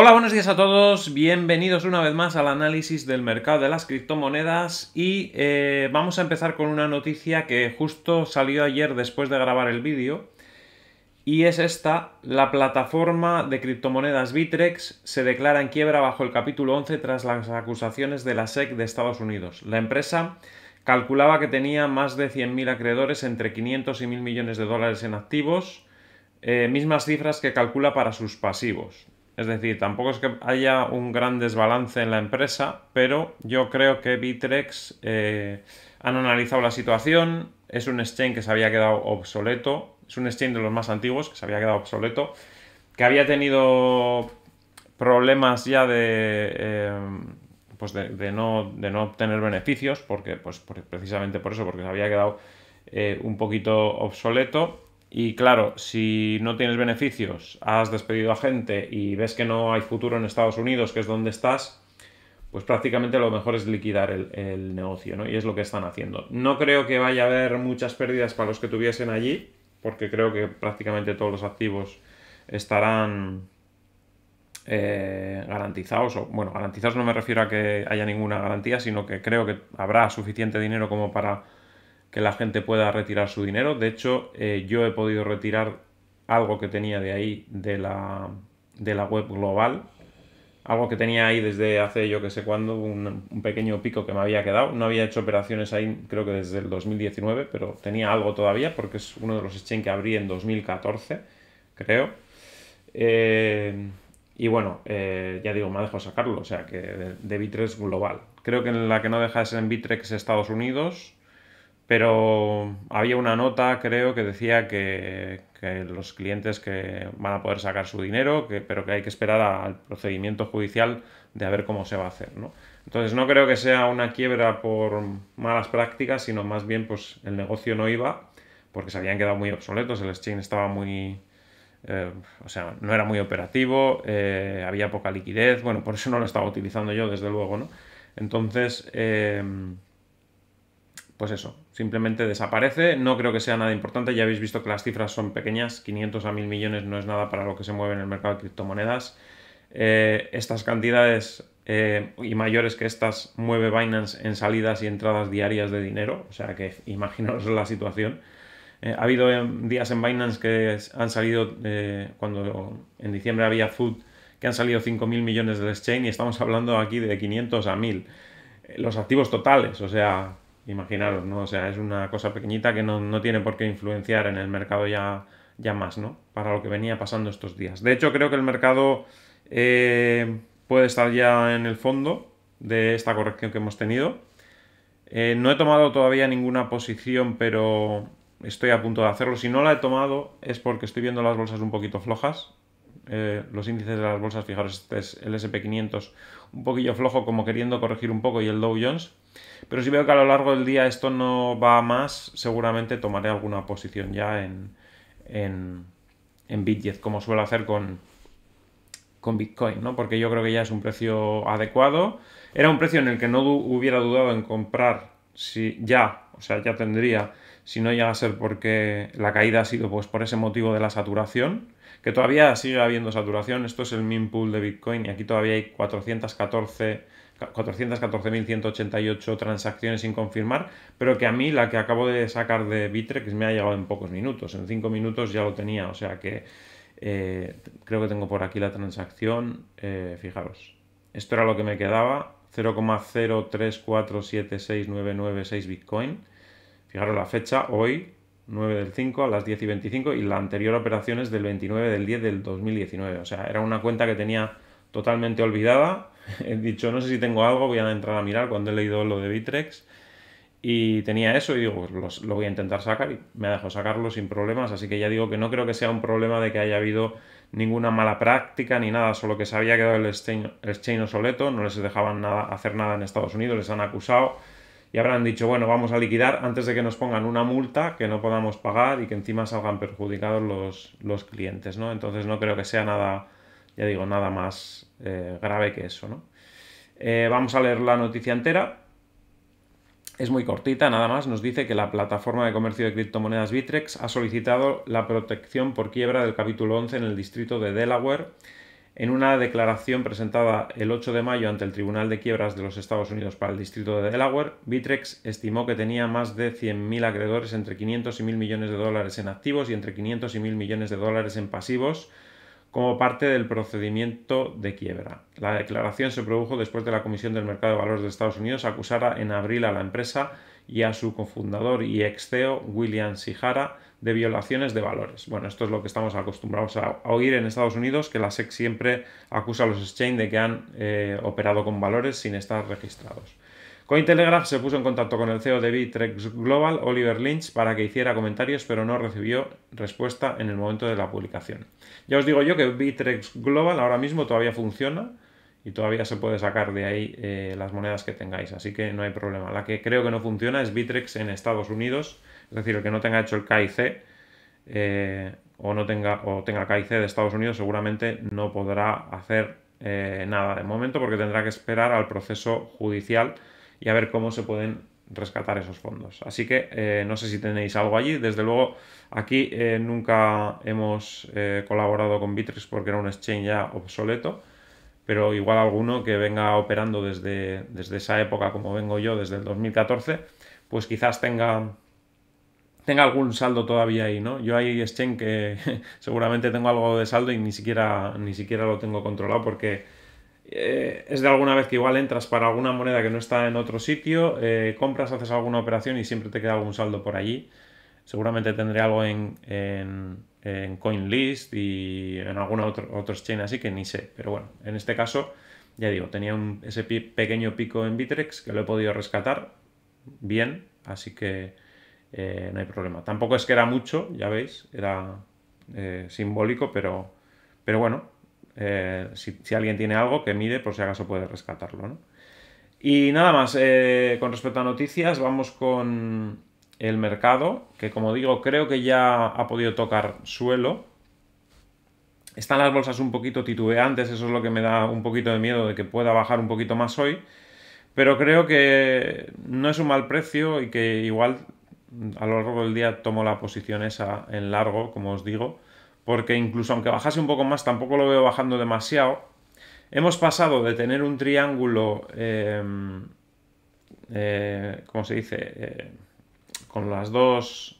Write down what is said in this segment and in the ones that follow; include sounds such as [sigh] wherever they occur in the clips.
Hola, buenos días a todos. Bienvenidos una vez más al análisis del mercado de las criptomonedas y eh, vamos a empezar con una noticia que justo salió ayer después de grabar el vídeo y es esta. La plataforma de criptomonedas Bitrex se declara en quiebra bajo el capítulo 11 tras las acusaciones de la SEC de Estados Unidos. La empresa calculaba que tenía más de 100.000 acreedores entre 500 y 1.000 millones de dólares en activos, eh, mismas cifras que calcula para sus pasivos. Es decir, tampoco es que haya un gran desbalance en la empresa, pero yo creo que Bitrex eh, han analizado la situación. Es un exchange que se había quedado obsoleto. Es un exchange de los más antiguos que se había quedado obsoleto. Que había tenido problemas ya de. Eh, pues no, de no obtener beneficios, porque, pues, precisamente por eso, porque se había quedado eh, un poquito obsoleto y claro, si no tienes beneficios, has despedido a gente y ves que no hay futuro en Estados Unidos, que es donde estás, pues prácticamente lo mejor es liquidar el, negocio, ¿no? Y es lo que están haciendo. No creo que vaya a haber muchas pérdidas para los que tuviesen allí, porque creo que prácticamente todos los activos estarán eh, garantizados, o bueno, garantizados no me refiero a que haya ninguna garantía, sino que creo que habrá suficiente dinero como para que la gente pueda retirar su dinero. De hecho, eh, yo he podido retirar algo que tenía de ahí, de la, de la web global. Algo que tenía ahí desde hace yo que sé cuándo, un, pequeño pico que me había quedado. No había hecho operaciones ahí creo que desde el 2019, pero tenía algo todavía porque es uno de los exchange que abrí en 2014, creo. Eh, y bueno, eh, ya digo, me ha dejado sacarlo, o sea que de, de Bitrex global. Creo que en la que no deja es en Bitrex Estados Unidos, pero había una nota, creo, que decía que, los clientes que van a poder sacar su dinero, pero que hay que esperar al procedimiento judicial de a ver cómo se va a hacer. ¿no? Entonces no creo que sea una quiebra por malas prácticas, sino más bien pues el negocio no iba porque se habían quedado muy obsoletos, el exchange estaba muy... Eh, o sea, no era muy operativo, eh, había poca liquidez, bueno, por eso no lo estaba utilizando yo, desde luego, ¿no? Entonces... Eh, pues eso, simplemente desaparece. No creo que sea nada importante. Ya habéis visto que las cifras son pequeñas. 500 a 1000 millones no es nada para lo que se mueve en el mercado de criptomonedas. Eh, estas cantidades eh, y mayores que estas mueve Binance en salidas y entradas diarias de dinero. O sea que [laughs] imaginaros la situación. Eh, ha habido em, días en Binance que han salido, cuando en diciembre había Food, que han salido 5.000 millones del exchange y estamos hablando aquí de 500 a 1.000. los activos totales, o sea, Imaginaros, ¿no? O sea, es una cosa pequeñita que no, tiene por qué influenciar en el mercado ya, ya más, ¿no? Para lo que venía pasando estos días. De hecho, creo que el mercado eh, puede estar ya en el fondo de esta corrección que hemos tenido. Eh, no he tomado todavía ninguna posición, pero estoy a punto de hacerlo. Si no la he tomado es porque estoy viendo las bolsas un poquito flojas eh, los índices de las bolsas, fijaros, este es el SP500 un poquillo flojo, como queriendo corregir un poco, y el Dow Jones. Pero si veo que a lo largo del día esto no va más, seguramente tomaré alguna posición ya en, en, en como suelo hacer con, con Bitcoin, ¿no? Porque yo creo que ya es un precio adecuado. Era un precio en el que no hubiera dudado en comprar si ya, o sea, ya tendría, si no llega a ser porque la caída ha sido pues por ese motivo de la saturación que todavía sigue habiendo saturación. Esto es el min pool de Bitcoin y aquí todavía hay 414 414.188 transacciones sin confirmar, pero que a mí la que acabo de sacar de Bitrex me ha llegado en pocos minutos, en 5 minutos ya lo tenía, o sea que eh, creo que tengo por aquí la transacción, eh, fijaros, esto era lo que me quedaba, 0,03476996 Bitcoin, fijaros la fecha, hoy, 9 del 5 a las 10 y 25 y la anterior operación es del 29 del 10 del 2019. O sea, era una cuenta que tenía totalmente olvidada. [laughs] He dicho, no sé si tengo algo, voy a entrar a mirar cuando he leído lo de Bitrex. Y tenía eso y digo, pues lo voy a intentar sacar y me ha dejado sacarlo sin problemas. Así que ya digo que no creo que sea un problema de que haya habido ninguna mala práctica ni nada, solo que se había quedado el exchange, obsoleto, no les dejaban nada, hacer nada en Estados Unidos, les han acusado y habrán dicho, bueno, vamos a liquidar antes de que nos pongan una multa que no podamos pagar y que encima salgan perjudicados los, clientes, ¿no? Entonces no creo que sea nada, ya digo, nada más eh, grave que eso, eh, vamos a leer la noticia entera. Es muy cortita, nada más. Nos dice que la plataforma de comercio de criptomonedas Bitrex ha solicitado la protección por quiebra del capítulo 11 en el distrito de Delaware en una declaración presentada el 8 de mayo ante el Tribunal de Quiebras de los Estados Unidos para el Distrito de Delaware, Bitrex estimó que tenía más de 100.000 acreedores entre 500 y 1.000 millones de dólares en activos y entre 500 y 1.000 millones de dólares en pasivos como parte del procedimiento de quiebra. La declaración se produjo después de la Comisión del Mercado de Valores de Estados Unidos acusara en abril a la empresa y a su cofundador y ex CEO William Sijara de violaciones de valores. Bueno, esto es lo que estamos acostumbrados a, oír en Estados Unidos, que la SEC siempre acusa a los exchange de que han eh, operado con valores sin estar registrados. Cointelegraph se puso en contacto con el CEO de Bitrex Global, Oliver Lynch, para que hiciera comentarios, pero no recibió respuesta en el momento de la publicación. Ya os digo yo que Bitrex Global ahora mismo todavía funciona y todavía se puede sacar de ahí eh, las monedas que tengáis, así que no hay problema. La que creo que no funciona es Bitrex en Estados Unidos, es decir, el que no tenga hecho el KIC eh, o no tenga, o tenga KIC de Estados Unidos seguramente no podrá hacer eh, nada de momento porque tendrá que esperar al proceso judicial y a ver cómo se pueden rescatar esos fondos. Así que eh, no sé si tenéis algo allí. Desde luego, aquí nunca hemos colaborado con Bitrix porque era un exchange ya obsoleto, pero igual alguno que venga operando desde, desde esa época, como vengo yo, desde el 2014, pues quizás tenga tenga algún saldo todavía ahí, ¿no? Yo hay exchange que [laughs] seguramente tengo algo de saldo y ni siquiera, ni siquiera lo tengo controlado porque eh, es de alguna vez que igual entras para alguna moneda que no está en otro sitio, eh, compras, haces alguna operación y siempre te queda algún saldo por allí. Seguramente tendré algo en, en, en CoinList y en algún otro, otro, exchange así que ni sé. Pero bueno, en este caso, ya digo, tenía ese pequeño pico en Bitrex que lo he podido rescatar bien, así que eh, no hay problema. Tampoco es que era mucho, ya veis, era eh, simbólico, pero, pero bueno, eh, si, alguien tiene algo que mire, por si acaso puede rescatarlo. Y nada más, con respecto a noticias, vamos con el mercado, que como digo, creo que ya ha podido tocar suelo. Están las bolsas un poquito titubeantes, eso es lo que me da un poquito de miedo de que pueda bajar un poquito más hoy. Pero creo que no es un mal precio y que igual a lo largo del día tomo la posición esa en largo, como os digo, porque incluso aunque bajase un poco más, tampoco lo veo bajando demasiado. Hemos pasado de tener un triángulo, em, eh, ¿cómo se dice? Eh, con las dos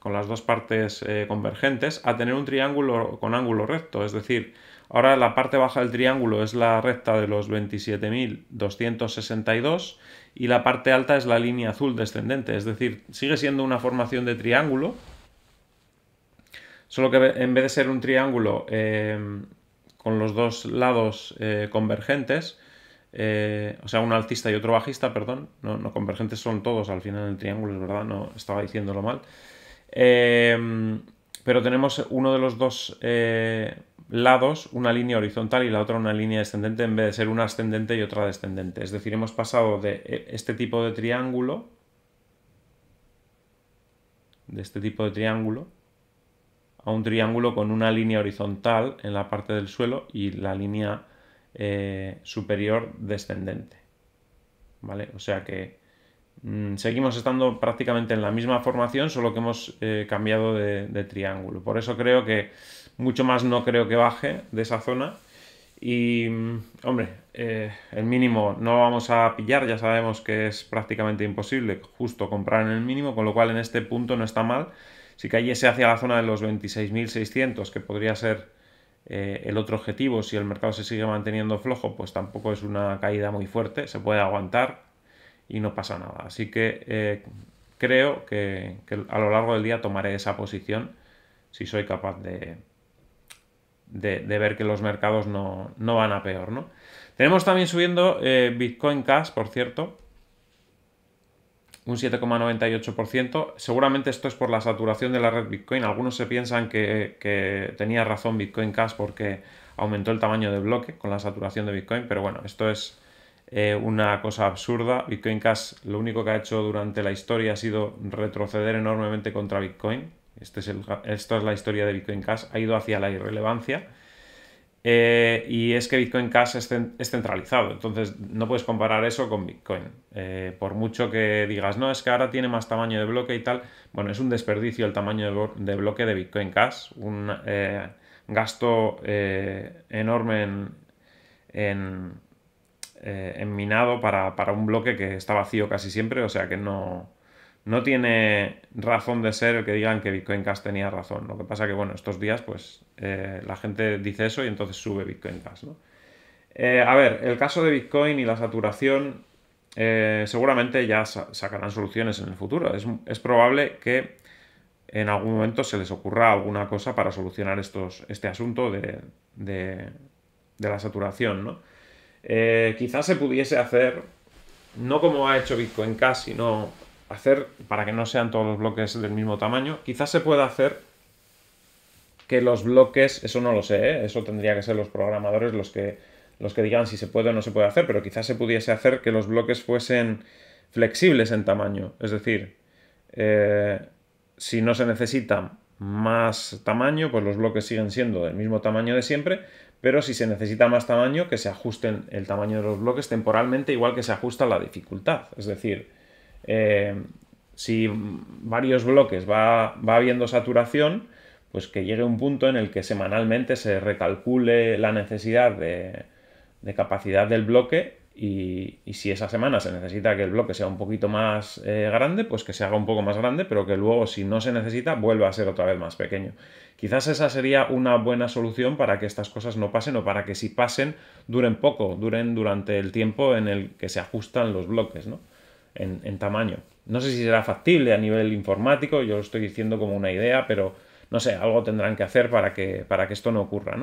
con las dos partes eh, convergentes, a tener un triángulo con ángulo recto, es decir, Ahora la parte baja del triángulo es la recta de los 27.262 y la parte alta es la línea azul descendente, es decir, sigue siendo una formación de triángulo, solo que en vez de ser un triángulo eh, con los dos lados eh, convergentes, eh, o sea, un altista y otro bajista, perdón, no, no, convergentes son todos al final del triángulo, es verdad, no estaba diciéndolo mal, pero tenemos uno de los dos lados una línea horizontal y la otra una línea descendente en vez de ser una ascendente y otra descendente. Es decir, hemos pasado de e, este tipo de triángulo, de este tipo de triángulo, a un triángulo con una línea horizontal en la parte del suelo y la línea eh, superior descendente. ¿Vale? O sea que mm, seguimos estando prácticamente en la misma formación, solo que hemos eh, cambiado de triángulo. Por eso creo que mucho más no creo que baje de esa zona. Y, hombre, eh, el mínimo no vamos a pillar, ya sabemos que es prácticamente imposible justo comprar en el mínimo, con lo cual en este punto no está mal. Si cayese hacia la zona de los 26.600, que podría ser eh, el otro objetivo, si el mercado se sigue manteniendo flojo, pues tampoco es una caída muy fuerte, se puede aguantar y no pasa nada. Así que eh, creo que a lo largo del día tomaré esa posición si soy capaz de, de, ver que los mercados no, van a peor, ¿no? Tenemos también subiendo eh, Bitcoin Cash, por cierto, un 7,98%. Seguramente esto es por la saturación de la red Bitcoin. Algunos se piensan que, tenía razón Bitcoin Cash porque aumentó el tamaño de bloque con la saturación de Bitcoin, pero bueno, esto es eh, una cosa absurda. Bitcoin Cash lo único que ha hecho durante la historia ha sido retroceder enormemente contra Bitcoin. Este es esto es la historia de Bitcoin Cash. Ha ido hacia la irrelevancia. Eh, y es que Bitcoin Cash es, centralizado, entonces no puedes comparar eso con Bitcoin. Eh, por mucho que digas, no, es que ahora tiene más tamaño de bloque y tal, bueno, es un desperdicio el tamaño de, bloque de Bitcoin Cash, un eh, gasto enorme en, minado para, un bloque que está vacío casi siempre, o sea que no, no tiene razón de ser el que digan que Bitcoin Cash tenía razón. Lo que pasa que, bueno, estos días, pues, eh, la gente dice eso y entonces sube Bitcoin Cash, eh, a ver, el caso de Bitcoin y la saturación, eh, seguramente ya sacarán soluciones en el futuro. Es, probable que en algún momento se les ocurra alguna cosa para solucionar estos, este asunto de, la saturación, quizás se pudiese hacer, no como ha hecho Bitcoin Cash, sino hacer, para que no sean todos los bloques del mismo tamaño, quizás se pueda hacer que los bloques, eso no lo sé, ¿eh? eso tendría que ser los programadores los que, los que digan si se puede o no se puede hacer, pero quizás se pudiese hacer que los bloques fuesen flexibles en tamaño, es decir, eh, si no se necesita más tamaño, pues los bloques siguen siendo del mismo tamaño de siempre, pero si se necesita más tamaño, que se ajusten el tamaño de los bloques temporalmente, igual que se ajusta la dificultad. Es decir, eh, si varios bloques va, habiendo saturación, pues que llegue un punto en el que semanalmente se recalcule la necesidad de, capacidad del bloque y, si esa semana se necesita que el bloque sea un poquito más eh, grande, pues que se haga un poco más grande, pero que luego si no se necesita vuelva a ser otra vez más pequeño. Quizás esa sería una buena solución para que estas cosas no pasen o para que si pasen duren poco, duren durante el tiempo en el que se ajustan los bloques, ¿no? en, tamaño. No sé si será factible a nivel informático, yo lo estoy diciendo como una idea, pero no sé, algo tendrán que hacer para que, para que esto no ocurra,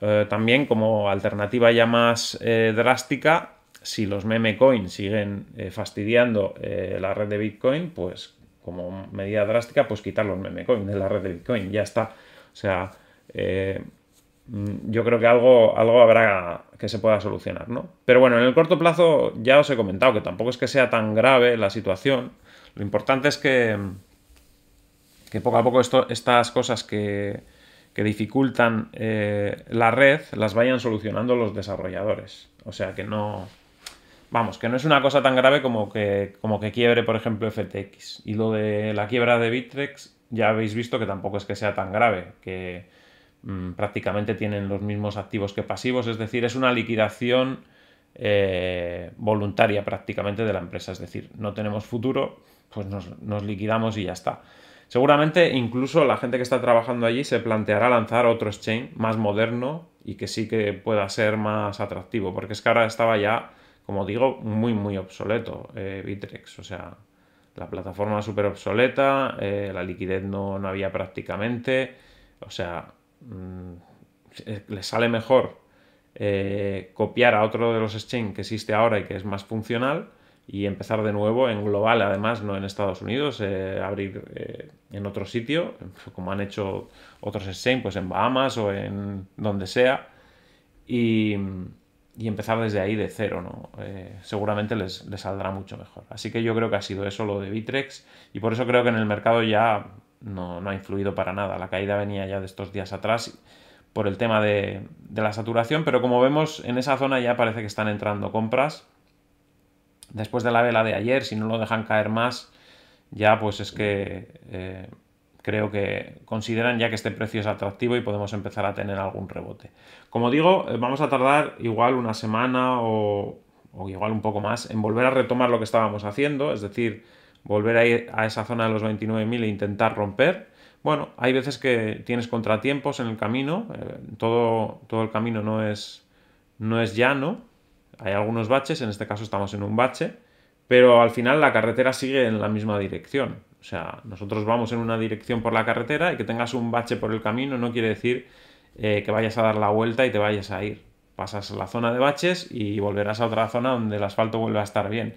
eh, también como alternativa ya más eh, drástica, si los meme coins siguen eh, fastidiando la red de Bitcoin, pues como medida drástica, pues quitar los meme coins de la red de Bitcoin, ya está. O sea, Mm, yo creo que algo, algo habrá que se pueda solucionar, ¿no? Pero bueno, en el corto plazo ya os he comentado que tampoco es que sea tan grave la situación. Lo importante es que, que poco a poco estas cosas que, dificultan eh, la red las vayan solucionando los desarrolladores. O sea que no... Vamos, que no es una cosa tan grave como que, como que quiebre, por ejemplo, FTX. Y lo de la quiebra de Bittrex ya habéis visto que tampoco es que sea tan grave, que Mm. prácticamente tienen los mismos activos que pasivos, es decir, es una liquidación eh, voluntaria prácticamente de la empresa, es decir, no tenemos futuro, pues nos, liquidamos y ya está. Seguramente incluso la gente que está trabajando allí se planteará lanzar otro exchange más moderno y que sí que pueda ser más atractivo, porque es que ahora estaba ya, como digo, muy, muy obsoleto eh, Bitrex, o sea, la plataforma súper obsoleta, eh, la liquidez no, no, había prácticamente, o sea, Mm, eh, les sale mejor eh, copiar a otro de los exchange que existe ahora y que es más funcional y empezar de nuevo en global, además, no en Estados Unidos, eh, abrir en otro sitio, como han hecho otros exchange, pues en Bahamas o en donde sea, y, empezar desde ahí de cero, ¿no? seguramente les, les saldrá mucho mejor. Así que yo creo que ha sido eso lo de Bitrex y por eso creo que en el mercado ya no, ha influido para nada. La caída venía ya de estos días atrás por el tema de, de la saturación, pero como vemos en esa zona ya parece que están entrando compras. Después de la vela de ayer, si no lo dejan caer más, ya pues es que eh, creo que consideran ya que este precio es atractivo y podemos empezar a tener algún rebote. Como digo, eh, vamos a tardar igual una semana o, o igual un poco más en volver a retomar lo que estábamos haciendo, es decir, volver a ir a esa zona de los 29.000 e intentar romper. Bueno, hay veces que tienes contratiempos en el camino, eh, todo, todo el camino no es, no es llano, hay algunos baches, en este caso estamos en un bache, pero al final la carretera sigue en la misma dirección. O sea, nosotros vamos en una dirección por la carretera y que tengas un bache por el camino no quiere decir eh, que vayas a dar la vuelta y te vayas a ir. Pasas la zona de baches y volverás a otra zona donde el asfalto vuelve a estar bien.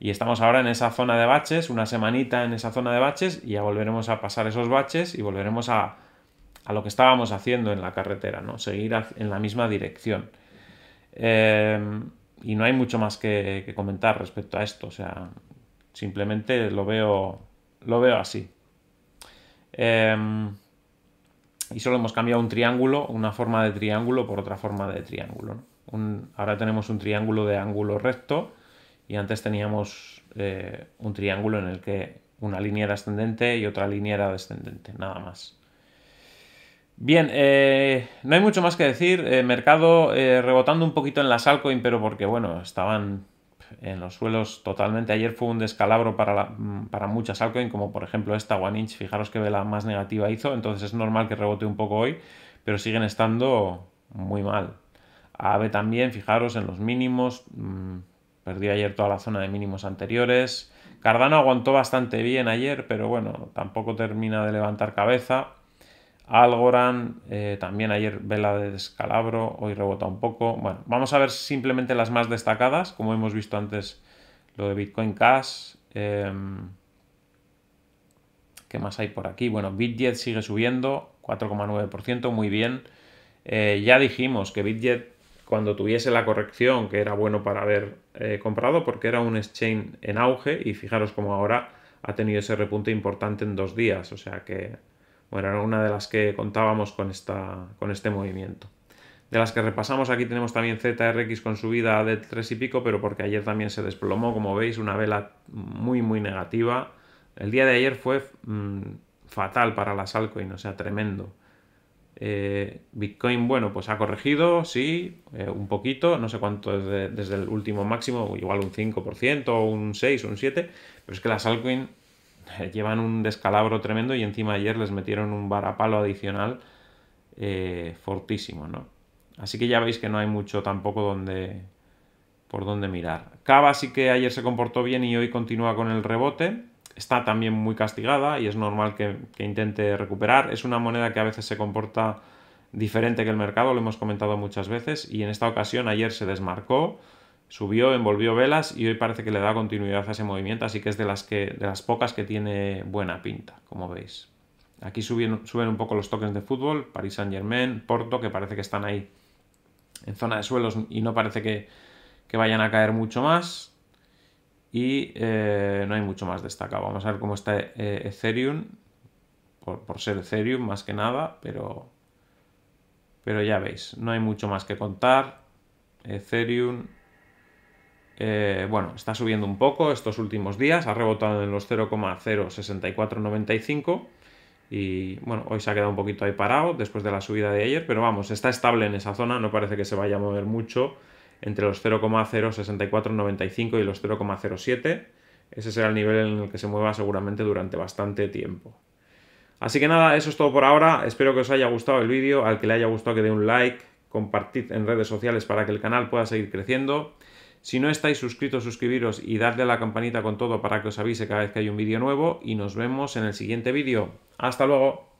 Y estamos ahora en esa zona de baches, una semanita en esa zona de baches y ya volveremos a pasar esos baches y volveremos a, lo que estábamos haciendo en la carretera, ¿no? Seguir en la misma dirección. Em, y no hay mucho más que, comentar respecto a esto, o sea, simplemente lo veo, lo veo así. Em, y solo hemos cambiado un triángulo, una forma de triángulo por otra forma de triángulo. ahora tenemos un triángulo de ángulo recto y antes teníamos eh, un triángulo en el que una línea era ascendente y otra línea era descendente, nada más. Bien, eh, no hay mucho más que decir. Eh, mercado rebotando un poquito en las altcoins, pero porque, bueno, estaban en los suelos totalmente. Ayer fue un descalabro para, mm, para muchas altcoins, como por ejemplo esta One Inch. Fijaros que vela más negativa hizo, entonces es normal que rebote un poco hoy, pero siguen estando muy mal. AVE también, fijaros en los mínimos. Mm, Perdió ayer toda la zona de mínimos anteriores. Cardano aguantó bastante bien ayer, pero bueno, tampoco termina de levantar cabeza. Algorand, eh, también ayer vela de descalabro, hoy rebota un poco. Bueno, vamos a ver simplemente las más destacadas, como hemos visto antes lo de Bitcoin Cash. Em, ¿Qué más hay por aquí? Bueno, Bitjet sigue subiendo, 4,9%, muy bien. Eh, ya dijimos que Bitjet, cuando tuviese la corrección, que era bueno para ver eh, comprado porque era un exchange en auge y fijaros como ahora ha tenido ese repunte importante en dos días. O sea que, bueno, era una de las que contábamos con, esta, con este movimiento. De las que repasamos, aquí tenemos también ZRX con subida de 3 y pico, pero porque ayer también se desplomó, como veis, una vela muy, muy negativa. El día de ayer fue mm, fatal para las altcoins, o sea, tremendo. Eh, Bitcoin, bueno, pues ha corregido, sí, eh, un poquito, no sé cuánto desde, desde, el último máximo, igual un 5%, un 6, un 7, pero es que las altcoins eh, llevan un descalabro tremendo y encima ayer les metieron un varapalo adicional fortísimo, ¿no? Así que ya veis que no hay mucho tampoco donde por donde mirar. Cava sí que ayer se comportó bien y hoy continúa con el rebote está también muy castigada y es normal que, intente recuperar. Es una moneda que a veces se comporta diferente que el mercado, lo hemos comentado muchas veces, y en esta ocasión ayer se desmarcó, subió, envolvió velas y hoy parece que le da continuidad a ese movimiento, así que es de las, que, de las pocas que tiene buena pinta, como veis. Aquí suben, un poco los tokens de fútbol, Paris Saint Germain, Porto, que parece que están ahí en zona de suelos y no parece que, que vayan a caer mucho más. Y eh, no hay mucho más destacado. Vamos a ver cómo está eh, Ethereum. Por, ser Ethereum más que nada. Pero, pero ya veis, no hay mucho más que contar. Ethereum. Eh, bueno, está subiendo un poco estos últimos días. Ha rebotado en los 0,06495. Y bueno, hoy se ha quedado un poquito ahí parado después de la subida de ayer. Pero vamos, está estable en esa zona. No parece que se vaya a mover mucho entre los 0,06495 y los 0,07. Ese será el nivel en el que se mueva seguramente durante bastante tiempo. Así que nada, eso es todo por ahora. Espero que os haya gustado el vídeo. Al que le haya gustado que dé un like, compartid en redes sociales para que el canal pueda seguir creciendo. Si no estáis suscritos, suscribiros y darle a la campanita con todo para que os avise cada vez que hay un vídeo nuevo. Y nos vemos en el siguiente vídeo. ¡Hasta luego!